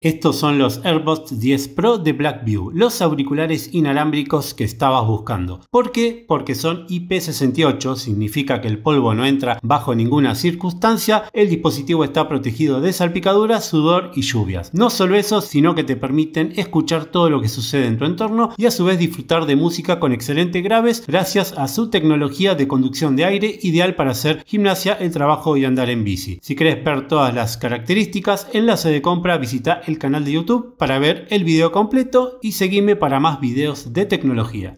Estos son los AirPods 10 Pro de Blackview, los auriculares inalámbricos que estabas buscando. ¿Por qué? Porque son IP68, significa que el polvo no entra bajo ninguna circunstancia, el dispositivo está protegido de salpicaduras, sudor y lluvias. No solo eso, sino que te permiten escuchar todo lo que sucede en tu entorno y a su vez disfrutar de música con excelentes graves gracias a su tecnología de conducción de aire ideal para hacer gimnasia, el trabajo y andar en bici. Si querés ver todas las características, enlace de compra visita el canal de YouTube para ver el video completo y seguirme para más videos de tecnología.